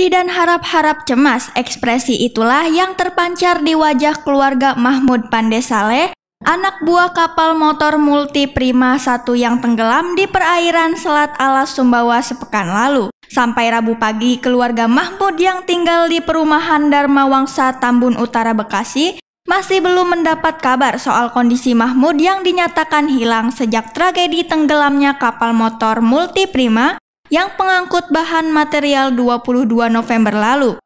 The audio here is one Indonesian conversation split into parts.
Sedih dan harap-harap cemas, ekspresi itulah yang terpancar di wajah keluarga Mahmud Pandesale, anak buah kapal motor multi prima satu yang tenggelam di perairan Selat Alas Sumbawa sepekan lalu. Sampai Rabu pagi, keluarga Mahmud yang tinggal di perumahan Dharma Wangsa Tambun Utara Bekasi masih belum mendapat kabar soal kondisi Mahmud yang dinyatakan hilang sejak tragedi tenggelamnya kapal motor Multi Prima yang pengangkut bahan material 22 November lalu.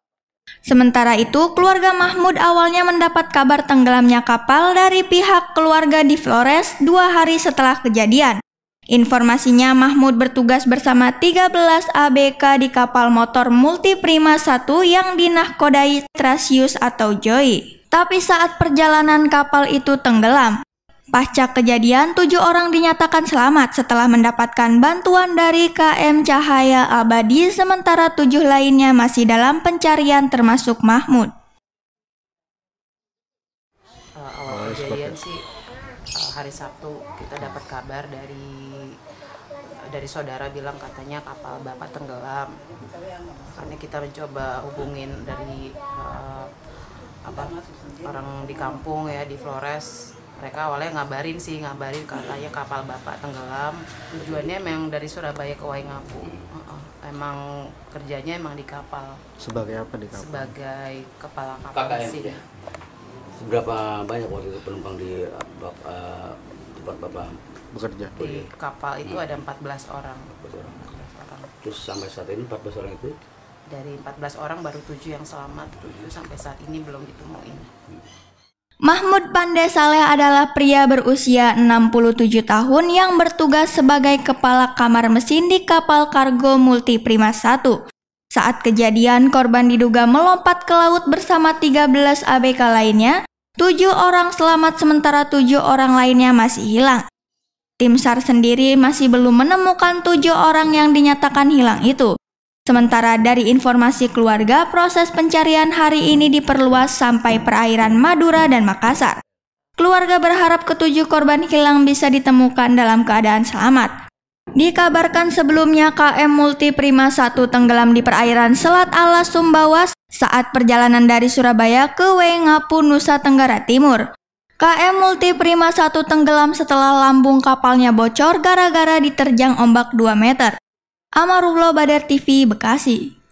Sementara itu, keluarga Mahmud awalnya mendapat kabar tenggelamnya kapal dari pihak keluarga di Flores dua hari setelah kejadian. Informasinya Mahmud bertugas bersama 13 ABK di kapal motor Multi Prima 1 yang dinahkodai Trasius atau Joy. Tapi saat perjalanan kapal itu tenggelam, Pasca kejadian, tujuh orang dinyatakan selamat setelah mendapatkan bantuan dari KM Cahaya Abadi, sementara tujuh lainnya masih dalam pencarian termasuk Mahmud. Uh, awal oh, iya, kejadian sih uh, hari Sabtu kita dapat kabar dari eh, dari saudara bilang katanya kapal bapak tenggelam. Karena kita mencoba hubungin dari uh, apa orang di kampung ya di Flores mereka awalnya ngabarin sih ngabarin katanya kapal bapak tenggelam tujuannya memang dari Surabaya ke Waingapu emang kerjanya emang di kapal sebagai apa di kapal sebagai kepala kapal KKM, ya? sih ya. banyak waktu itu penumpang di uh, tempat bapak bekerja di kapal itu hmm. ada 14 orang. 14 orang 14 orang terus sampai saat ini 14 orang itu dari 14 orang baru 7 yang selamat 7 sampai saat ini belum ditemuin hmm. Mahmud Pandai Saleh adalah pria berusia 67 tahun yang bertugas sebagai kepala kamar mesin di kapal kargo Multi Prima 1. Saat kejadian, korban diduga melompat ke laut bersama 13 ABK lainnya, Tujuh orang selamat sementara tujuh orang lainnya masih hilang. Tim SAR sendiri masih belum menemukan tujuh orang yang dinyatakan hilang itu. Sementara dari informasi keluarga, proses pencarian hari ini diperluas sampai perairan Madura dan Makassar. Keluarga berharap ketujuh korban hilang bisa ditemukan dalam keadaan selamat. Dikabarkan sebelumnya KM Multi Prima 1 tenggelam di perairan Selat Alas Sumbawas saat perjalanan dari Surabaya ke Wengapu, Nusa Tenggara Timur. KM Multi Prima 1 tenggelam setelah lambung kapalnya bocor gara-gara diterjang ombak 2 meter. Amarullah Badar TV Bekasi.